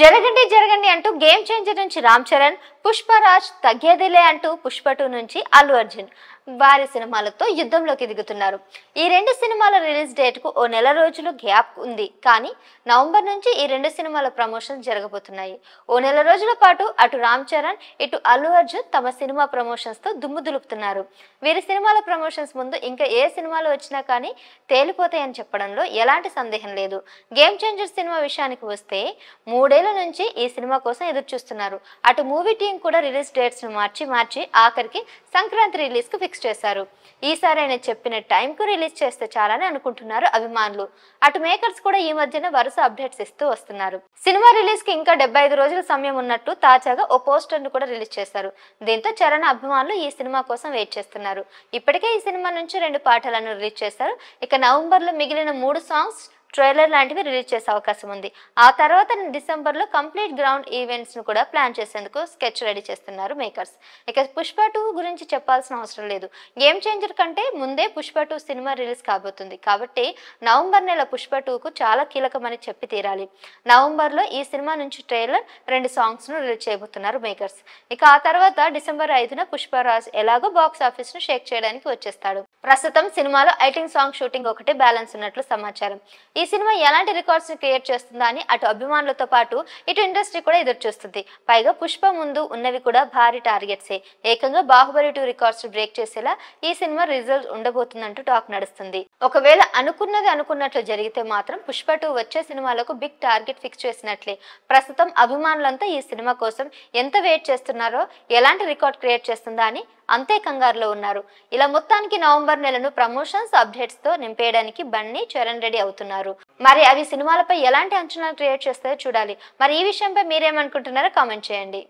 జరగండి జరగండి అంటూ గేమ్ చేంజర్ నుంచి రామ్ చరణ్ పుష్పరాజ్ తగ్గేదిలే అంటూ పుష్ప టూ నుంచి అల్లు అర్జున్ వారి సినిమాలతో యుద్ధంలోకి దిగుతున్నారు ఈ రెండు సినిమాల రిలీజ్ డేట్ కు ఓ నెల రోజులు గ్యాప్ ఉంది కానీ నవంబర్ నుంచి ఈ రెండు సినిమాల ప్రమోషన్ జరగబోతున్నాయి ఓ నెల రోజుల పాటు అటు రామ్ చరణ్ ఇటు అల్లు అర్జున్ తమ సినిమా ప్రమోషన్స్తో దుమ్ము దులుపుతున్నారు వీరి సినిమాల ప్రమోషన్స్ ముందు ఇంకా ఏ సినిమాలు వచ్చినా కానీ తేలిపోతాయని చెప్పడంలో ఎలాంటి సందేహం లేదు గేమ్ చేంజర్ సినిమా విషయానికి వస్తే మూడేళ్ల నుంచి ఈ సినిమా కోసం ఎదురు చూస్తున్నారు అటు మూవీ టీం కూడా రిలీజ్ ను మార్చి మార్చి ఆఖరికి సంక్రాంతి రిలీజ్కు ఫిక్స్ చేశారు ఈసారి ఆయన చెప్పిన టైంకు రిలీజ్ చేస్తే చాలని అనుకుంటున్నారు అభిమానులు అటు మేకర్స్ కూడా ఈ మధ్యన వరుస అప్డేట్స్ ఇస్తూ వస్తున్నారు సినిమా రిలీజ్ కి ఇంకా డెబ్బై ఐదు రోజుల సమయం ఉన్నట్టు తాజాగా ఓ పోస్టర్ ను కూడా రిలీజ్ చేశారు దీంతో చరణ్ అభిమానులు ఈ సినిమా కోసం వెయిట్ చేస్తున్నారు ఇప్పటికే ఈ సినిమా నుంచి రెండు పాటలను రిలీజ్ చేశారు ఇక నవంబర్ లో మిగిలిన మూడు సాంగ్స్ ట్రైలర్ లాంటివి రిలీజ్ చేసే అవకాశం ఉంది ఆ తర్వాత డిసెంబర్లో కంప్లీట్ గ్రౌండ్ ఈవెంట్స్ను కూడా ప్లాన్ చేసేందుకు స్కెచ్ రెడీ చేస్తున్నారు మేకర్స్ ఇక పుష్ప టూ గురించి చెప్పాల్సిన అవసరం లేదు గేమ్ చేంజర్ కంటే ముందే పుష్ప టూ సినిమా రిలీజ్ కాబోతుంది కాబట్టి నవంబర్ నెల పుష్ప టూకు చాలా కీలకమని చెప్పి తీరాలి నవంబర్లో ఈ సినిమా నుంచి ట్రైలర్ రెండు సాంగ్స్ను రిలీజ్ చేయబోతున్నారు మేకర్స్ ఇక ఆ తర్వాత డిసెంబర్ ఐదున పుష్పరాజ్ ఎలాగో బాక్స్ ఆఫీస్ను షేక్ చేయడానికి వచ్చేస్తాడు ప్రస్తుతం సినిమాలో ఐటింగ్ సాంగ్ షూటింగ్ ఒకటి బ్యాలెన్స్ ఉన్నట్లు సమాచారం ఈ సినిమా ఎలాంటి రికార్డ్స్ ని క్రియేట్ చేస్తుందా అని అటు అభిమానులతో పాటు ఇటు ఇండస్ట్రీ కూడా ఎదురు చూస్తుంది పైగా పుష్ప ముందు ఉన్నవి కూడా భారీ టార్గెట్సే ఏకంగా బాహుబలి టూ రికార్డ్స్ బ్రేక్ చేసేలా ఈ సినిమా రిజల్ట్ ఉండబోతుందంటూ టాక్ నడుస్తుంది ఒకవేళ అనుకున్నది అనుకున్నట్లు జరిగితే మాత్రం పుష్ప టూ వచ్చే సినిమాలకు బిగ్ టార్గెట్ ఫిక్స్ చేసినట్లే ప్రస్తుతం అభిమానులంతా ఈ సినిమా కోసం ఎంత వెయిట్ చేస్తున్నారో ఎలాంటి రికార్డ్ క్రియేట్ చేస్తుందా అని అంతే కంగారులో ఉన్నారు ఇలా మొత్తానికి నవంబర్ నెలను ప్రమోషన్స్ అప్డేట్స్ తో నింపేయడానికి బన్నీ చరణ్ రెడ్డి అవుతున్నారు మరి అవి సినిమాలపై ఎలాంటి అంచనాలు క్రియేట్ చేస్తాయో చూడాలి మరి ఈ విషయంపై మీరేమనుకుంటున్నారో కామెంట్ చేయండి